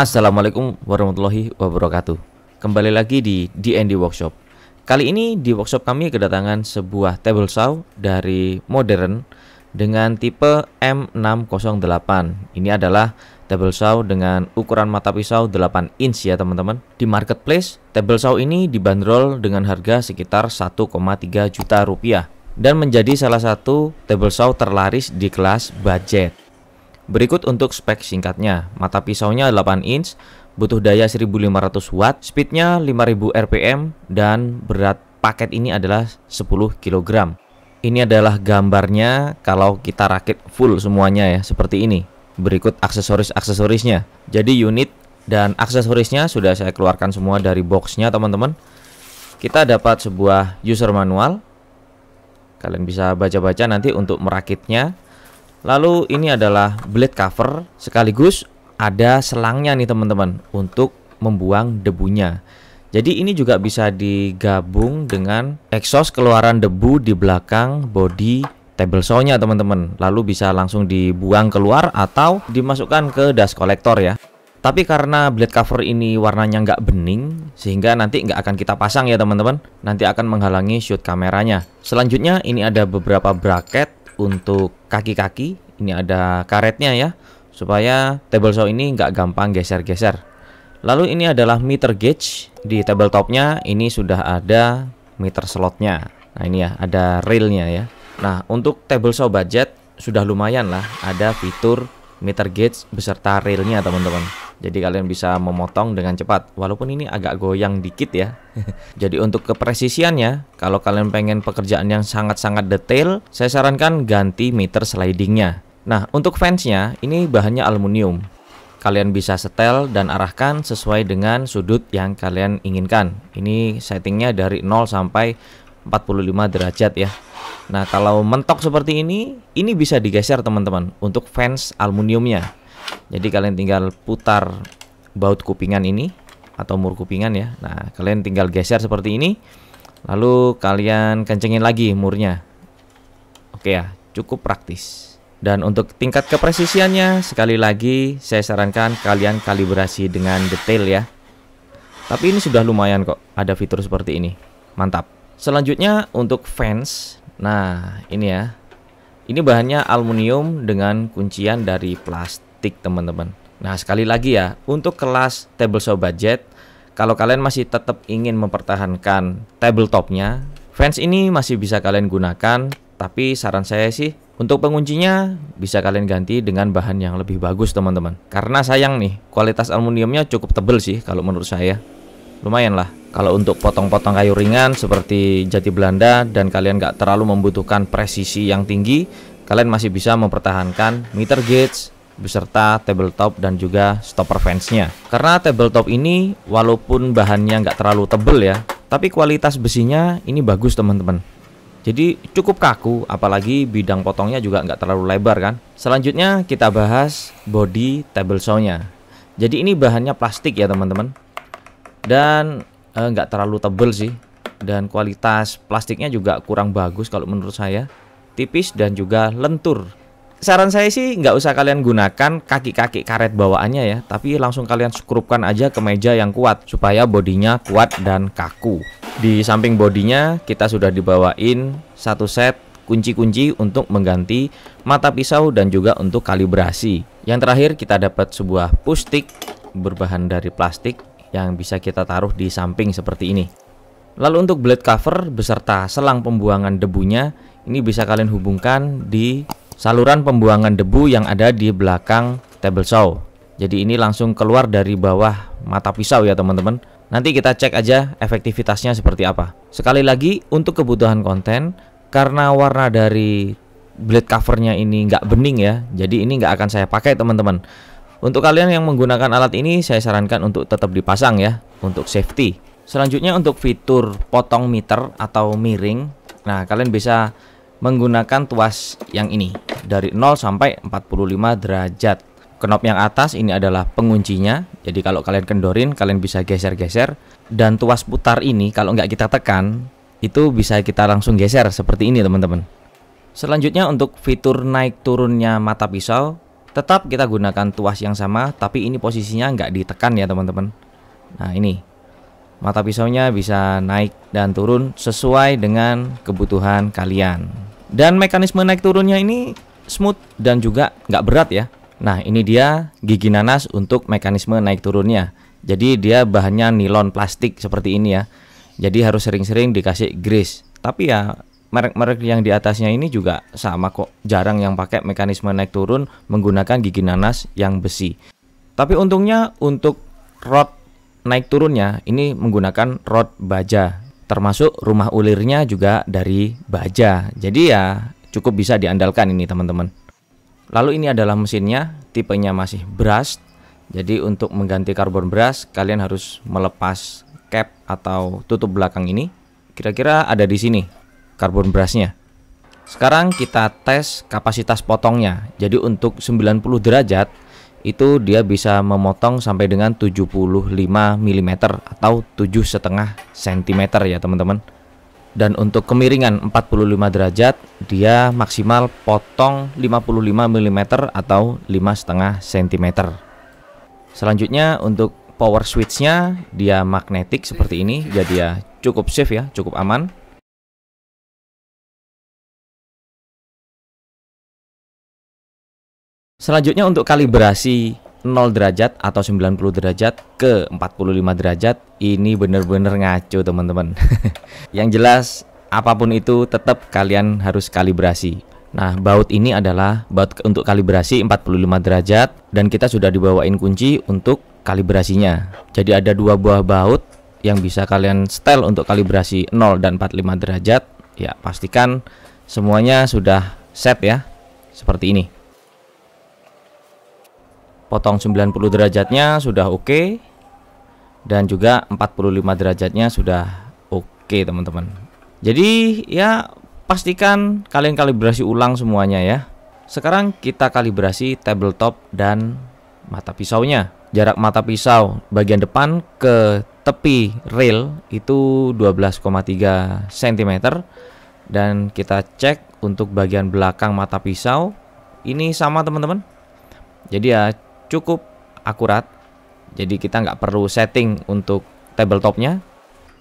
Assalamualaikum warahmatullahi wabarakatuh. Kembali lagi di D&D Workshop. Kali ini di workshop kami kedatangan sebuah table saw dari Modern dengan tipe M608. Ini adalah table saw dengan ukuran mata pisau 8 inch ya teman-teman. Di marketplace, table saw ini dibanderol dengan harga sekitar 1,3 juta rupiah dan menjadi salah satu table saw terlaris di kelas budget. Berikut untuk spek singkatnya, mata pisaunya 8 inch, butuh daya 1500 watt, speednya 5000 rpm, dan berat paket ini adalah 10 kg. Ini adalah gambarnya kalau kita rakit full semuanya ya, seperti ini. Berikut aksesoris-aksesorisnya. Jadi unit dan aksesorisnya sudah saya keluarkan semua dari boxnya teman-teman. Kita dapat sebuah user manual. Kalian bisa baca-baca nanti untuk merakitnya Lalu ini adalah blade cover sekaligus ada selangnya nih teman-teman untuk membuang debunya. Jadi ini juga bisa digabung dengan exhaust keluaran debu di belakang body table saw-nya teman-teman. Lalu bisa langsung dibuang keluar atau dimasukkan ke dust collector ya. Tapi karena blade cover ini warnanya nggak bening, sehingga nanti nggak akan kita pasang ya teman-teman. Nanti akan menghalangi shoot kameranya. Selanjutnya ini ada beberapa bracket untuk kaki-kaki ini ada karetnya ya supaya table saw ini nggak gampang geser-geser lalu ini adalah meter gauge di table topnya, ini sudah ada meter slotnya nah ini ya ada railnya ya nah untuk table saw budget sudah lumayan lah ada fitur meter gauge beserta railnya teman-teman jadi kalian bisa memotong dengan cepat walaupun ini agak goyang dikit ya jadi untuk kepresisiannya kalau kalian pengen pekerjaan yang sangat-sangat detail saya sarankan ganti meter slidingnya nah untuk fansnya ini bahannya aluminium kalian bisa setel dan arahkan sesuai dengan sudut yang kalian inginkan ini settingnya dari 0 sampai 45 derajat ya. Nah, kalau mentok seperti ini, ini bisa digeser teman-teman untuk fans aluminiumnya. Jadi kalian tinggal putar baut kupingan ini atau mur kupingan ya. Nah, kalian tinggal geser seperti ini. Lalu kalian kencengin lagi murnya. Oke ya, cukup praktis. Dan untuk tingkat kepresisiannya, sekali lagi saya sarankan kalian kalibrasi dengan detail ya. Tapi ini sudah lumayan kok, ada fitur seperti ini. Mantap. Selanjutnya untuk fans. Nah, ini ya. Ini bahannya aluminium dengan kuncian dari plastik, teman-teman. Nah, sekali lagi ya, untuk kelas table saw budget, kalau kalian masih tetap ingin mempertahankan tabletopnya, fans ini masih bisa kalian gunakan, tapi saran saya sih untuk penguncinya bisa kalian ganti dengan bahan yang lebih bagus teman-teman Karena sayang nih kualitas aluminiumnya cukup tebel sih kalau menurut saya Lumayan lah kalau untuk potong-potong kayu ringan seperti jati Belanda dan kalian nggak terlalu membutuhkan presisi yang tinggi, kalian masih bisa mempertahankan meter gauge beserta tabletop dan juga stopper fence-nya. Karena tabletop ini walaupun bahannya nggak terlalu tebel ya, tapi kualitas besinya ini bagus teman-teman. Jadi cukup kaku, apalagi bidang potongnya juga nggak terlalu lebar kan. Selanjutnya kita bahas body table saw-nya. Jadi ini bahannya plastik ya teman-teman. Dan Eh, nggak uh, terlalu tebel sih dan kualitas plastiknya juga kurang bagus kalau menurut saya tipis dan juga lentur saran saya sih nggak usah kalian gunakan kaki-kaki karet bawaannya ya tapi langsung kalian skrupkan aja ke meja yang kuat supaya bodinya kuat dan kaku di samping bodinya kita sudah dibawain satu set kunci-kunci untuk mengganti mata pisau dan juga untuk kalibrasi yang terakhir kita dapat sebuah push stick berbahan dari plastik yang bisa kita taruh di samping seperti ini. Lalu untuk blade cover beserta selang pembuangan debunya ini bisa kalian hubungkan di saluran pembuangan debu yang ada di belakang table saw. Jadi ini langsung keluar dari bawah mata pisau ya teman-teman. Nanti kita cek aja efektivitasnya seperti apa. Sekali lagi untuk kebutuhan konten karena warna dari blade covernya ini nggak bening ya jadi ini nggak akan saya pakai teman-teman untuk kalian yang menggunakan alat ini, saya sarankan untuk tetap dipasang ya, untuk safety. Selanjutnya untuk fitur potong meter atau miring. Nah, kalian bisa menggunakan tuas yang ini dari 0 sampai 45 derajat. Knob yang atas ini adalah penguncinya. Jadi kalau kalian kendorin, kalian bisa geser-geser dan tuas putar ini kalau nggak kita tekan, itu bisa kita langsung geser seperti ini, teman-teman. Selanjutnya untuk fitur naik turunnya mata pisau, Tetap kita gunakan tuas yang sama, tapi ini posisinya nggak ditekan ya teman-teman. Nah ini, mata pisaunya bisa naik dan turun sesuai dengan kebutuhan kalian. Dan mekanisme naik turunnya ini smooth dan juga nggak berat ya. Nah ini dia gigi nanas untuk mekanisme naik turunnya. Jadi dia bahannya nilon plastik seperti ini ya. Jadi harus sering-sering dikasih grease. Tapi ya merek-merek yang di atasnya ini juga sama kok, jarang yang pakai mekanisme naik turun menggunakan gigi nanas yang besi. Tapi untungnya untuk rod naik turunnya ini menggunakan rod baja, termasuk rumah ulirnya juga dari baja. Jadi ya cukup bisa diandalkan ini teman-teman. Lalu ini adalah mesinnya, tipenya masih brush. Jadi untuk mengganti karbon brush kalian harus melepas cap atau tutup belakang ini. Kira-kira ada di sini karbon brushnya sekarang kita tes kapasitas potongnya jadi untuk 90 derajat itu dia bisa memotong sampai dengan 75 mm atau setengah cm ya teman-teman dan untuk kemiringan 45 derajat dia maksimal potong 55 mm atau setengah cm selanjutnya untuk power switchnya dia magnetik seperti ini jadi ya cukup safe ya cukup aman Selanjutnya untuk kalibrasi 0 derajat atau 90 derajat ke 45 derajat ini benar-benar ngaco teman-teman yang jelas apapun itu tetap kalian harus kalibrasi Nah, baut ini adalah baut untuk kalibrasi 45 derajat dan kita sudah dibawain kunci untuk kalibrasinya. Jadi ada dua buah baut yang bisa kalian setel untuk kalibrasi 0 dan 45 derajat. Ya, pastikan semuanya sudah set ya. Seperti ini potong 90 derajatnya sudah oke okay. dan juga 45 derajatnya sudah oke okay, teman-teman jadi ya pastikan kalian kalibrasi ulang semuanya ya sekarang kita kalibrasi tabletop dan mata pisaunya jarak mata pisau bagian depan ke tepi rail itu 12,3 cm dan kita cek untuk bagian belakang mata pisau ini sama teman-teman jadi ya cukup akurat. Jadi kita nggak perlu setting untuk tabletopnya.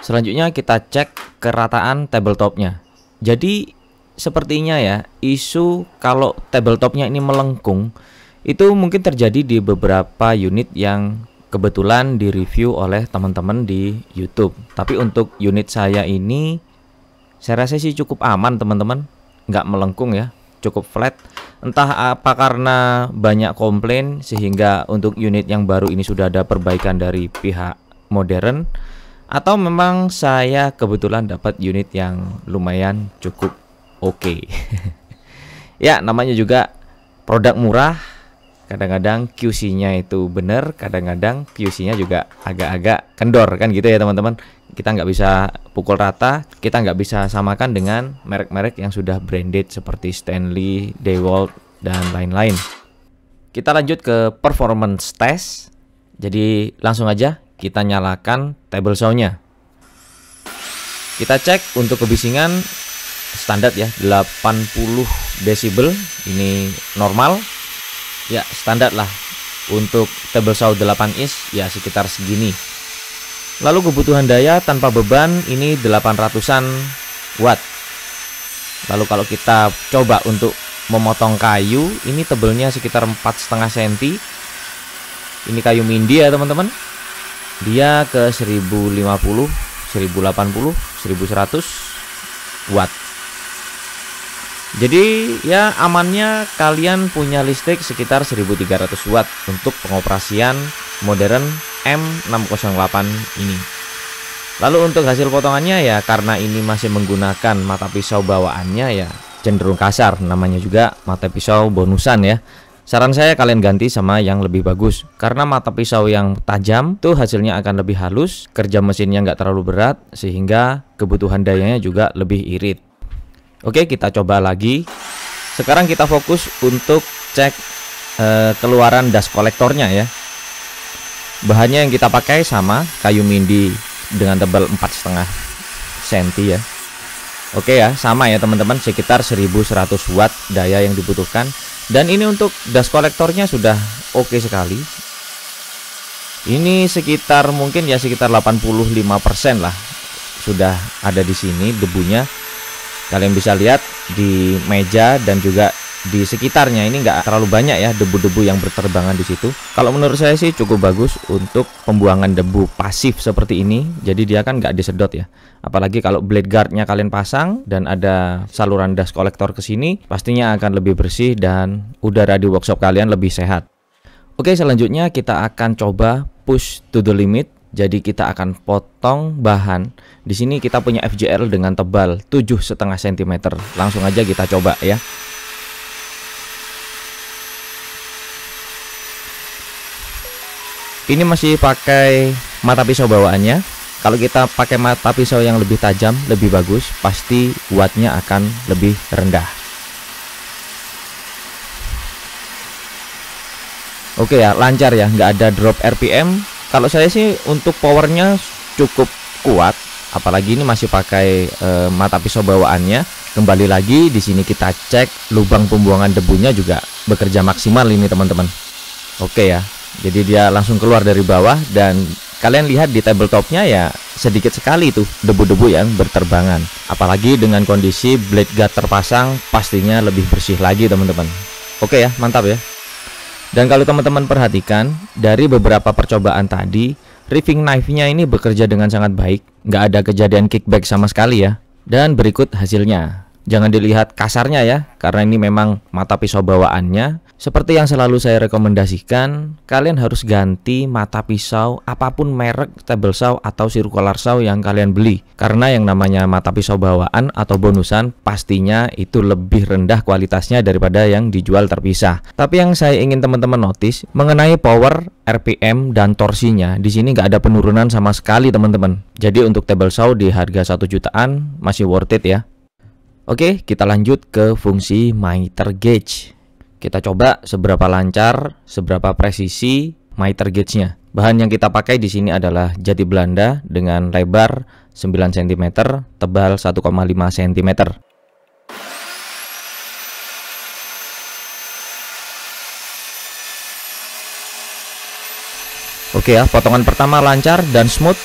Selanjutnya kita cek kerataan tabletopnya. Jadi sepertinya ya isu kalau tabletopnya ini melengkung itu mungkin terjadi di beberapa unit yang kebetulan direview oleh teman-teman di YouTube. Tapi untuk unit saya ini saya rasa sih cukup aman teman-teman, nggak melengkung ya cukup flat. Entah apa karena banyak komplain sehingga untuk unit yang baru ini sudah ada perbaikan dari pihak modern atau memang saya kebetulan dapat unit yang lumayan cukup oke. Okay. ya, namanya juga produk murah. Kadang-kadang QC-nya itu benar, kadang-kadang QC-nya juga agak-agak kendor kan gitu ya, teman-teman kita nggak bisa pukul rata, kita nggak bisa samakan dengan merek-merek yang sudah branded seperti Stanley, Dewalt, dan lain-lain. Kita lanjut ke performance test. Jadi langsung aja kita nyalakan table saw-nya. Kita cek untuk kebisingan standar ya 80 desibel ini normal. Ya standar lah untuk table saw 8 inch ya sekitar segini Lalu kebutuhan daya tanpa beban ini 800-an watt. Lalu kalau kita coba untuk memotong kayu, ini tebelnya sekitar 4,5 cm. Ini kayu mindi ya, teman-teman. Dia ke 1050, 1080, 1100 watt. Jadi ya amannya kalian punya listrik sekitar 1300 watt untuk pengoperasian modern M608 ini. Lalu untuk hasil potongannya ya karena ini masih menggunakan mata pisau bawaannya ya cenderung kasar namanya juga mata pisau bonusan ya. Saran saya kalian ganti sama yang lebih bagus karena mata pisau yang tajam tuh hasilnya akan lebih halus, kerja mesinnya nggak terlalu berat sehingga kebutuhan dayanya juga lebih irit. Oke, kita coba lagi. Sekarang kita fokus untuk cek e, keluaran das kolektornya ya. Bahannya yang kita pakai sama kayu mindi dengan tebal 4,5 cm ya. Oke ya, sama ya teman-teman sekitar 1100 watt daya yang dibutuhkan. Dan ini untuk das kolektornya sudah oke sekali. Ini sekitar mungkin ya sekitar 85% lah sudah ada di sini debunya kalian bisa lihat di meja dan juga di sekitarnya ini nggak terlalu banyak ya debu-debu yang berterbangan di situ. Kalau menurut saya sih cukup bagus untuk pembuangan debu pasif seperti ini. Jadi dia kan nggak disedot ya. Apalagi kalau blade guardnya kalian pasang dan ada saluran dust collector ke sini, pastinya akan lebih bersih dan udara di workshop kalian lebih sehat. Oke selanjutnya kita akan coba push to the limit jadi kita akan potong bahan. Di sini kita punya FJR dengan tebal tujuh cm. Langsung aja kita coba ya. Ini masih pakai mata pisau bawaannya. Kalau kita pakai mata pisau yang lebih tajam, lebih bagus, pasti wattnya akan lebih rendah. Oke ya, lancar ya, nggak ada drop RPM, kalau saya sih untuk powernya cukup kuat apalagi ini masih pakai e, mata pisau bawaannya kembali lagi di sini kita cek lubang pembuangan debunya juga bekerja maksimal ini teman-teman oke ya jadi dia langsung keluar dari bawah dan kalian lihat di tabletopnya ya sedikit sekali tuh debu-debu yang berterbangan apalagi dengan kondisi blade guard terpasang pastinya lebih bersih lagi teman-teman oke ya mantap ya dan kalau teman-teman perhatikan, dari beberapa percobaan tadi, riffing knife-nya ini bekerja dengan sangat baik, nggak ada kejadian kickback sama sekali ya. Dan berikut hasilnya. Jangan dilihat kasarnya ya, karena ini memang mata pisau bawaannya, seperti yang selalu saya rekomendasikan, kalian harus ganti mata pisau apapun merek table saw atau circular saw yang kalian beli. Karena yang namanya mata pisau bawaan atau bonusan pastinya itu lebih rendah kualitasnya daripada yang dijual terpisah. Tapi yang saya ingin teman-teman notice mengenai power, RPM dan torsinya, di sini nggak ada penurunan sama sekali teman-teman. Jadi untuk table saw di harga 1 jutaan masih worth it ya. Oke, kita lanjut ke fungsi miter gauge. Kita coba seberapa lancar, seberapa presisi my gauge Bahan yang kita pakai di sini adalah jati Belanda dengan lebar 9 cm, tebal 1,5 cm. Oke ya, potongan pertama lancar dan smooth.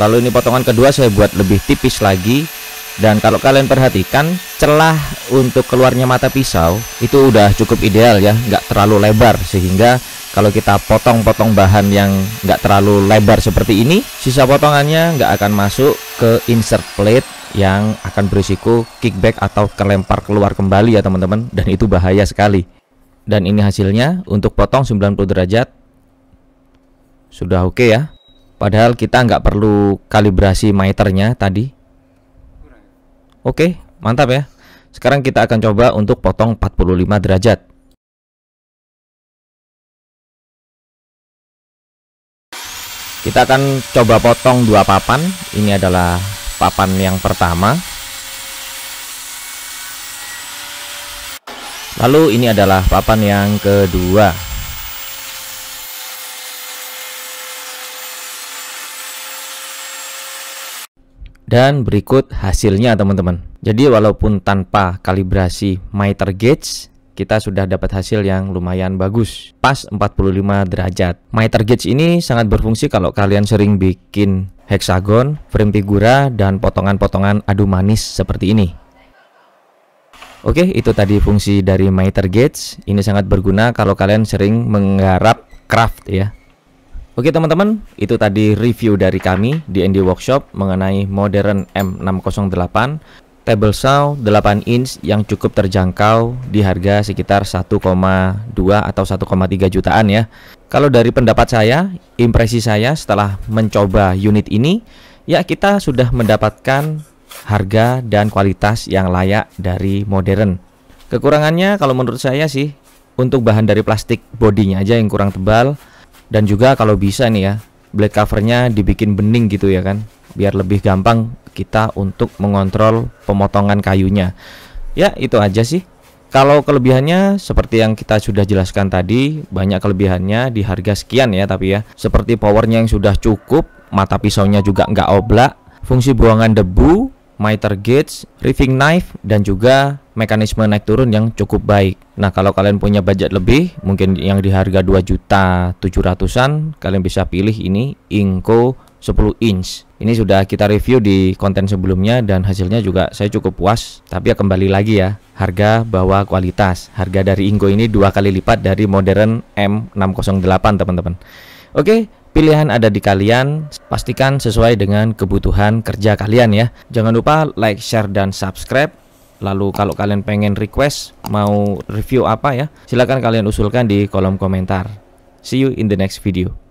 Lalu ini potongan kedua saya buat lebih tipis lagi. Dan kalau kalian perhatikan, celah untuk keluarnya mata pisau itu udah cukup ideal ya nggak terlalu lebar sehingga kalau kita potong-potong bahan yang nggak terlalu lebar seperti ini sisa potongannya nggak akan masuk ke insert plate yang akan berisiko kickback atau kelempar keluar kembali ya teman-teman dan itu bahaya sekali dan ini hasilnya untuk potong 90 derajat sudah oke okay ya padahal kita nggak perlu kalibrasi miternya tadi oke okay, Mantap ya. Sekarang kita akan coba untuk potong 45 derajat. Kita akan coba potong dua papan. Ini adalah papan yang pertama. Lalu ini adalah papan yang kedua. dan berikut hasilnya teman-teman jadi walaupun tanpa kalibrasi miter gauge kita sudah dapat hasil yang lumayan bagus pas 45 derajat miter gauge ini sangat berfungsi kalau kalian sering bikin hexagon frame figura, dan potongan-potongan adu manis seperti ini Oke, itu tadi fungsi dari miter gauge. Ini sangat berguna kalau kalian sering menggarap craft ya. Oke teman-teman, itu tadi review dari kami di ND Workshop mengenai Modern M608 table saw 8 inch yang cukup terjangkau di harga sekitar 1,2 atau 1,3 jutaan ya. Kalau dari pendapat saya, impresi saya setelah mencoba unit ini, ya kita sudah mendapatkan harga dan kualitas yang layak dari modern. Kekurangannya kalau menurut saya sih untuk bahan dari plastik bodinya aja yang kurang tebal dan juga kalau bisa nih ya blade covernya dibikin bening gitu ya kan biar lebih gampang kita untuk mengontrol pemotongan kayunya ya itu aja sih kalau kelebihannya seperti yang kita sudah jelaskan tadi banyak kelebihannya di harga sekian ya tapi ya seperti powernya yang sudah cukup mata pisaunya juga nggak oblak fungsi buangan debu miter gauge, riving knife, dan juga mekanisme naik turun yang cukup baik. Nah, kalau kalian punya budget lebih, mungkin yang di harga 2 juta 700-an, kalian bisa pilih ini Inco 10 inch. Ini sudah kita review di konten sebelumnya dan hasilnya juga saya cukup puas. Tapi ya kembali lagi ya, harga bawa kualitas. Harga dari Inco ini dua kali lipat dari modern M608, teman-teman. Oke, Pilihan ada di kalian, pastikan sesuai dengan kebutuhan kerja kalian ya. Jangan lupa like, share, dan subscribe. Lalu kalau kalian pengen request, mau review apa ya, silahkan kalian usulkan di kolom komentar. See you in the next video.